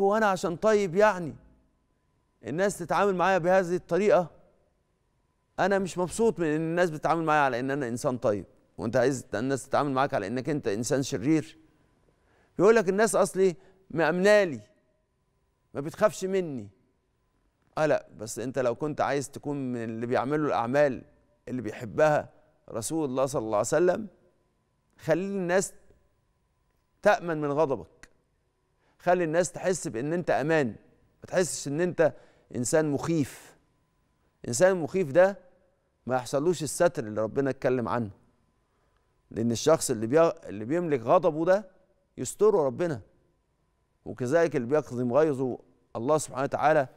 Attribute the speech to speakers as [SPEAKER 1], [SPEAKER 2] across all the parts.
[SPEAKER 1] هو انا عشان طيب يعني الناس تتعامل معايا بهذه الطريقه انا مش مبسوط من ان الناس بتتعامل معايا على ان انا انسان طيب وانت عايز الناس تتعامل معاك على انك انت انسان شرير يقول لك الناس اصلي مأمنالي ما بتخافش مني اه لا بس انت لو كنت عايز تكون من اللي بيعملوا الاعمال اللي بيحبها رسول الله صلى الله عليه وسلم خلي الناس تأمن من غضبك خلي الناس تحس بان انت امان ما تحسش ان انت انسان مخيف انسان مخيف ده ما يحصلوش الستر اللي ربنا اتكلم عنه لان الشخص اللي بيغ... اللي بيملك غضبه ده يستره ربنا وكذلك اللي بيكظم غيظه الله سبحانه وتعالى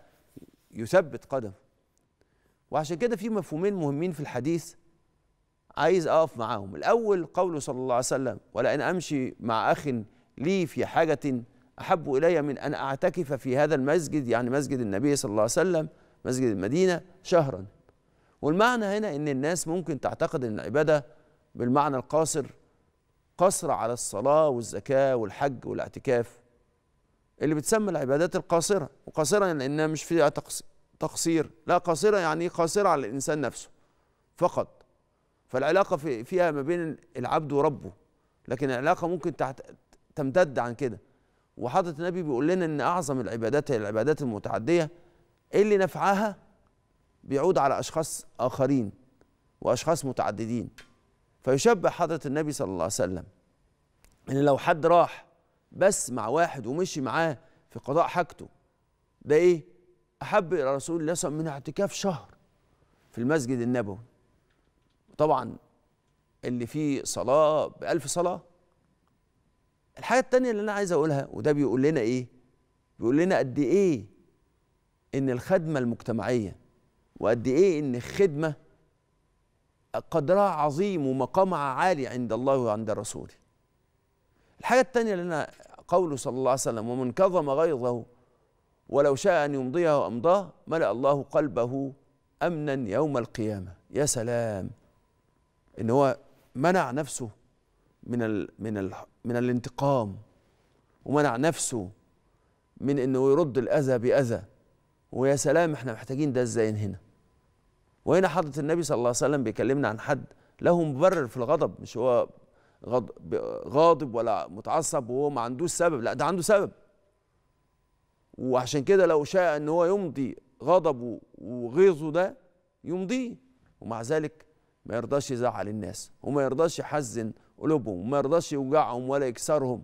[SPEAKER 1] يثبت قدمه وعشان كده في مفهومين مهمين في الحديث عايز اقف معاهم الاول قوله صلى الله عليه وسلم ولئن امشي مع اخ لي في حاجه أحب إلي من أن أعتكف في هذا المسجد يعني مسجد النبي صلى الله عليه وسلم مسجد المدينة شهرا والمعنى هنا أن الناس ممكن تعتقد أن العبادة بالمعنى القاصر قصر على الصلاة والزكاة والحج والاعتكاف اللي بتسمى العبادات القاصرة وقاصرة يعني إنها مش فيها تقصير لا قاصرة يعني قاصرة على الإنسان نفسه فقط فالعلاقة فيها ما بين العبد وربه لكن العلاقة ممكن تمتد عن كده وحضرة النبي بيقول لنا ان اعظم العبادات هي العبادات المتعدية إيه اللي نفعها بيعود على اشخاص اخرين واشخاص متعددين فيشبه حضرة النبي صلى الله عليه وسلم ان لو حد راح بس مع واحد ومشي معاه في قضاء حاجته ده ايه احب الى رسول الله صلى الله عليه وسلم من اعتكاف شهر في المسجد النبوي طبعا اللي فيه صلاه بألف صلاه الحاجه الثانيه اللي انا عايز اقولها وده بيقول لنا ايه بيقول لنا قد ايه ان الخدمه المجتمعيه وقد ايه ان الخدمه قدرها عظيم ومقامها عالي عند الله وعند الرسول الحاجه الثانيه اللي انا قوله صلى الله عليه وسلم ومن كظم غيظه ولو شاء ان يمضيها امضاه ملا الله قلبه امنا يوم القيامه يا سلام ان هو منع نفسه من ال من ال من الانتقام ومنع نفسه من انه يرد الاذى باذى ويا سلام احنا محتاجين ده ازاي هنا وهنا حضره النبي صلى الله عليه وسلم بيكلمنا عن حد له مبرر في الغضب مش هو غاضب ولا متعصب وهو ما عندوش سبب لا ده عنده سبب وعشان كده لو شاء ان هو يمضي غضبه وغيظه ده يمضيه ومع ذلك ما يرضاش يزعل الناس وما يرضاش يحزن قلوبهم وما يرضاش يوجعهم ولا يكسرهم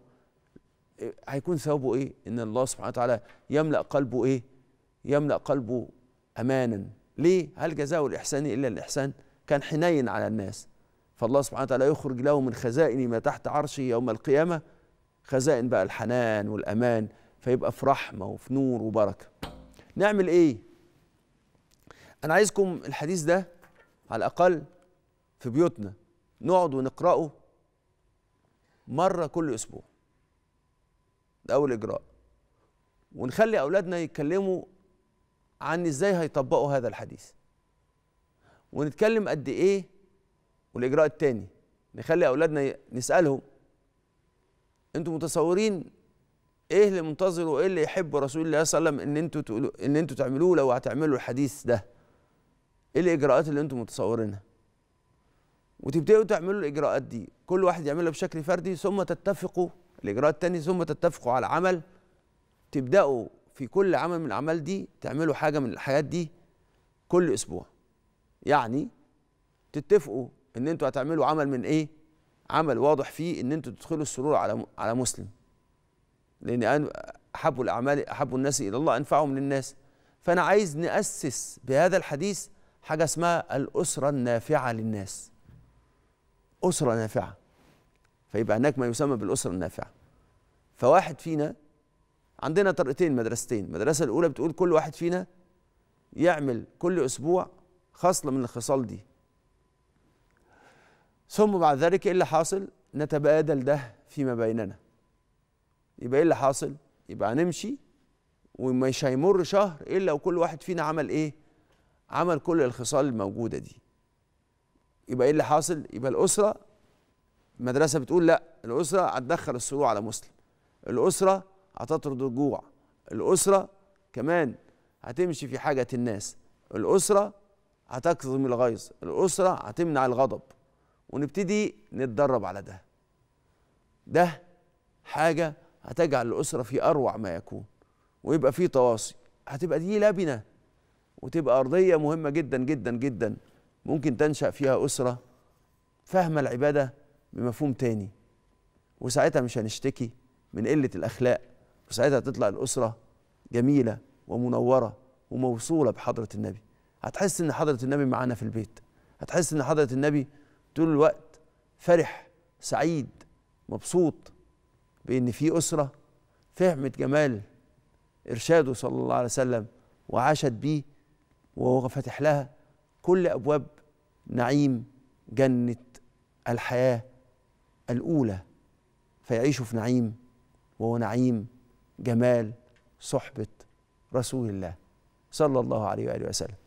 [SPEAKER 1] إيه، هيكون ثوابه ايه ان الله سبحانه وتعالى يملا قلبه ايه يملا قلبه امانا ليه هل جزاء الاحسان الا الاحسان كان حنين على الناس فالله سبحانه وتعالى يخرج له من خزائن ما تحت عرشه يوم القيامه خزائن بقى الحنان والامان فيبقى في رحمه وفي نور وبركه نعمل ايه انا عايزكم الحديث ده على الاقل في بيوتنا نقعد ونقراه مره كل اسبوع ده اول اجراء ونخلي اولادنا يتكلموا عن ازاي هيطبقوا هذا الحديث ونتكلم قد ايه والاجراء الثاني نخلي اولادنا نسالهم انتم متصورين ايه اللي منتظره وايه اللي يحب رسول الله صلى الله عليه وسلم ان انتوا تقولوا ان انتوا تعملوه لو هتعملوا الحديث ده ايه الاجراءات اللي انتم متصورينها وتبداوا تعملوا الاجراءات دي كل واحد يعملها بشكل فردي ثم تتفقوا الاجراء الثاني ثم تتفقوا على عمل تبداوا في كل عمل من الاعمال دي تعملوا حاجه من الحاجات دي كل اسبوع يعني تتفقوا ان انتوا هتعملوا عمل من ايه عمل واضح فيه ان انتوا تدخلوا السرور على على مسلم لان احب الاعمال احب الناس الى الله انفعهم للناس فانا عايز ناسس بهذا الحديث حاجه اسمها الاسره النافعه للناس أسرة نافعة فيبقى هناك ما يسمى بالأسرة النافعة فواحد فينا عندنا طريقتين مدرستين المدرسة الأولى بتقول كل واحد فينا يعمل كل أسبوع خصلة من الخصال دي ثم بعد ذلك ايه اللي حاصل نتبادل ده فيما بيننا يبقى ايه اللي حاصل يبقى هنمشي ومش هيمر شهر الا وكل واحد فينا عمل ايه عمل كل الخصال الموجوده دي يبقى ايه اللي حاصل يبقى الاسره المدرسه بتقول لا الاسره هتدخل السرور على مسلم الاسره هتطرد الجوع الاسره كمان هتمشي في حاجه الناس الاسره هتكظم الغيظ الاسره هتمنع الغضب ونبتدي نتدرب على ده ده حاجه هتجعل الاسره في اروع ما يكون ويبقى في تواصي هتبقى دي لبنه وتبقى ارضيه مهمه جدا جدا جدا ممكن تنشأ فيها أسرة فاهمة العبادة بمفهوم تاني وساعتها مش هنشتكي من قلة الأخلاق وساعتها تطلع الأسرة جميلة ومنورة وموصولة بحضرة النبي هتحس إن حضرة النبي معانا في البيت هتحس إن حضرة النبي طول الوقت فرح سعيد مبسوط بإن في أسرة فهمت جمال إرشاده صلى الله عليه وسلم وعاشت بيه وهو فاتح لها كل أبواب نعيم جنه الحياه الاولى فيعيشوا في نعيم وهو نعيم جمال صحبه رسول الله صلى الله عليه واله وسلم